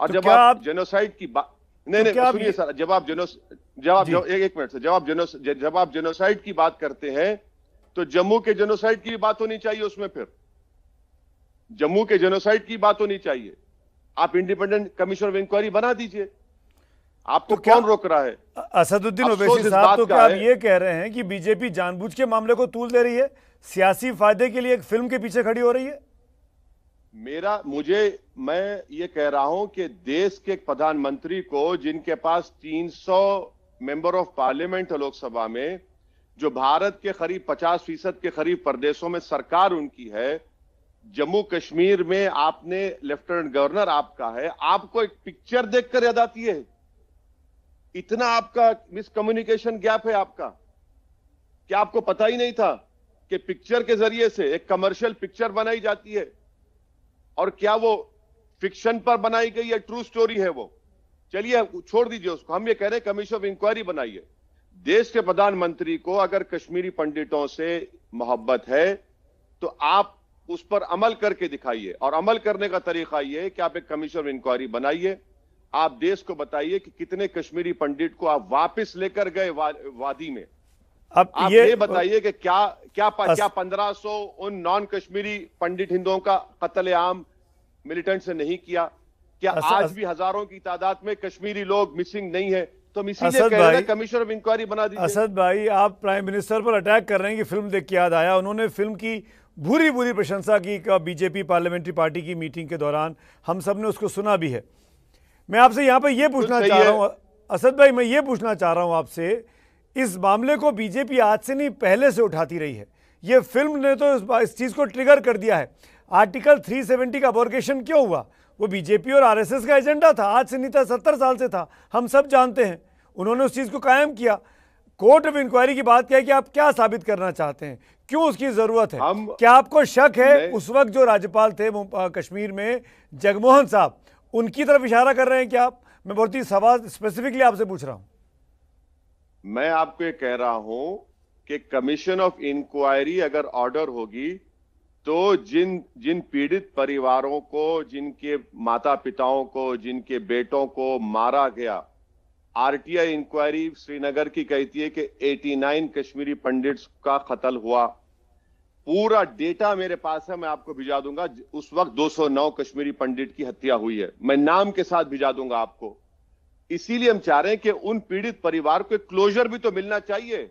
और तो तो जब आप जेनोसाइड की बात नहीं नहीं सुनिए सर जब आप जेनो जब आप एक मिनट सर जब आप जेनो जब आप जेनोसाइड की बात करते हैं तो जम्मू के जेनोसाइड की बात होनी चाहिए उसमें फिर जम्मू के जेनोसाइड की बात होनी चाहिए आप इंडिपेंडेंट कमिश्नर ऑफ इंक्वायरी बना दीजिए आपको तो कौन रोक रहा है असदुद्दीन ओवैसी साहब तो क्या आप ये कह रहे हैं कि बीजेपी जानबूझ के मामले को तूल दे रही है सियासी फायदे के लिए एक फिल्म के पीछे खड़ी हो रही है मेरा मुझे मैं ये कह रहा हूं कि देश के प्रधानमंत्री को जिनके पास 300 मेंबर ऑफ पार्लियामेंट है लोकसभा में जो भारत के करीब 50 फीसद के करीब प्रदेशों में सरकार उनकी है जम्मू कश्मीर में आपने लेफ्टिनेंट गवर्नर आपका है आपको एक पिक्चर देखकर याद आती है इतना आपका मिसकम्युनिकेशन गैप है आपका क्या आपको पता ही नहीं था कि पिक्चर के जरिए से एक कमर्शियल पिक्चर बनाई जाती है और क्या वो फिक्शन पर बनाई गई है ट्रू स्टोरी है वो चलिए छोड़ दीजिए उसको हम ये कह रहे हैं कमीशन ऑफ इंक्वायरी बनाइए देश के प्रधानमंत्री को अगर कश्मीरी पंडितों से मोहब्बत है तो आप उस पर अमल करके दिखाइए और अमल करने का तरीका यह कि आप एक कमीशन ऑफ इंक्वायरी बनाइए आप देश को बताइए कि कितने कश्मीरी पंडित को आप वापस लेकर गए वा, वादी में अब आप ये, ये बताइए कि क्या क्या क्या पंद्रह सौ उन नॉन कश्मीरी पंडित हिंदुओं का कतलेआम मिलिटेंट से नहीं किया क्या असर, आज भी हजारों की तादाद में कश्मीरी लोग मिसिंग नहीं है तो हम इसीलिए कह ऑफ इंक्वायरी बना दी असद भाई आप प्राइम मिनिस्टर पर अटैक कर रहे हैं कि फिल्म देख के याद आया उन्होंने फिल्म की बुरी बुरी प्रशंसा की का बीजेपी पार्लियामेंट्री पार्टी की मीटिंग के दौरान हम सब ने उसको सुना भी है मैं आपसे यहाँ पर यह पूछना तो चाह रहा हूँ असद भाई मैं ये पूछना चाह रहा हूँ आपसे इस मामले को बीजेपी आज से नहीं पहले से उठाती रही है ये फिल्म ने तो इस, इस चीज़ को ट्रिगर कर दिया है आर्टिकल 370 का अबोर्गेशन क्यों हुआ वो बीजेपी और आरएसएस का एजेंडा था आज से नीता सत्तर साल से था हम सब जानते हैं उन्होंने उस चीज़ को कायम किया कोर्ट ऑफ इंक्वायरी की बात क्या है कि आप क्या साबित करना चाहते हैं क्यों उसकी जरूरत है हम क्या आपको शक है उस वक्त जो राज्यपाल थे कश्मीर में जगमोहन साहब उनकी तरफ इशारा कर रहे हैं क्या आप मैं बहुत ही सवाल स्पेसिफिकली आपसे पूछ रहा हूं मैं आपको कह रहा हूं कि कमीशन ऑफ इंक्वायरी अगर ऑर्डर होगी तो जिन जिन पीड़ित परिवारों को जिनके माता पिताओं को जिनके बेटों को मारा गया आरटीआई इंक्वायरी श्रीनगर की कहती है कि 89 कश्मीरी पंडित का कत्ल हुआ पूरा डेटा मेरे पास है मैं आपको भिजा दूंगा उस वक्त 209 कश्मीरी पंडित की हत्या हुई है मैं नाम के साथ भिजा दूंगा आपको इसीलिए हम चाह रहे हैं कि उन पीड़ित परिवार को क्लोजर भी तो मिलना चाहिए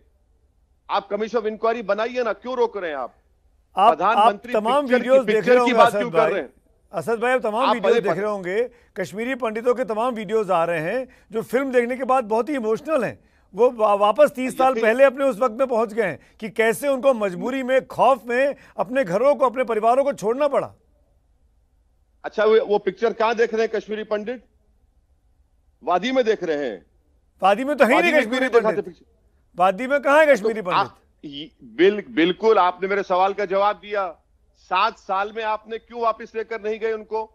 आप कमीशन ऑफ इंक्वायरी बनाइए ना क्यों रोक रहे हैं आप आप, आप तमाम वीडियोस देख रहे होंगे असद भाई असद भाई आप तमाम वीडियोस देख रहे होंगे कश्मीरी पंडितों के तमाम वीडियोस आ रहे हैं जो फिल्म देखने के बाद बहुत ही इमोशनल हैं वो वापस तीस साल पहले अपने उस वक्त में पहुंच गए हैं कि कैसे उनको मजबूरी में खौफ में अपने घरों को अपने परिवारों को छोड़ना पड़ा अच्छा वो पिक्चर कहाँ देख रहे हैं कश्मीरी पंडित वादी में देख रहे हैं वादी में तो है नहीं कश्मीरी पंडित वादी में कहा है कश्मीरी तो पंडित बिल, बिल्कुल आपने मेरे सवाल का जवाब दिया सात साल में आपने क्यों वापस लेकर नहीं गए उनको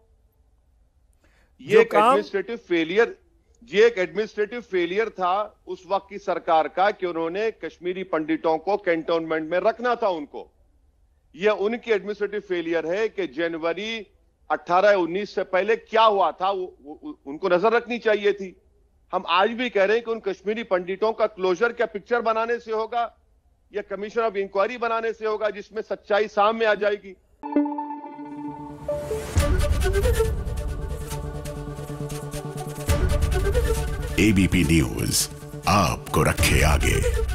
ये एक एडमिनिस्ट्रेटिव फेलियर ये एक एडमिनिस्ट्रेटिव फेलियर था उस वक्त की सरकार का कि उन्होंने कश्मीरी पंडितों को कैंटोनमेंट में रखना था उनको यह उनकी एडमिनिस्ट्रेटिव फेलियर है कि जनवरी 18 19 से पहले क्या हुआ था वो, वो, उनको नजर रखनी चाहिए थी हम आज भी कह रहे हैं कि उन कश्मीरी पंडितों का क्लोजर क्या पिक्चर बनाने से होगा या कमीशन ऑफ इंक्वायरी बनाने से होगा जिसमें सच्चाई सामने आ जाएगी एबीपी न्यूज आपको रखे आगे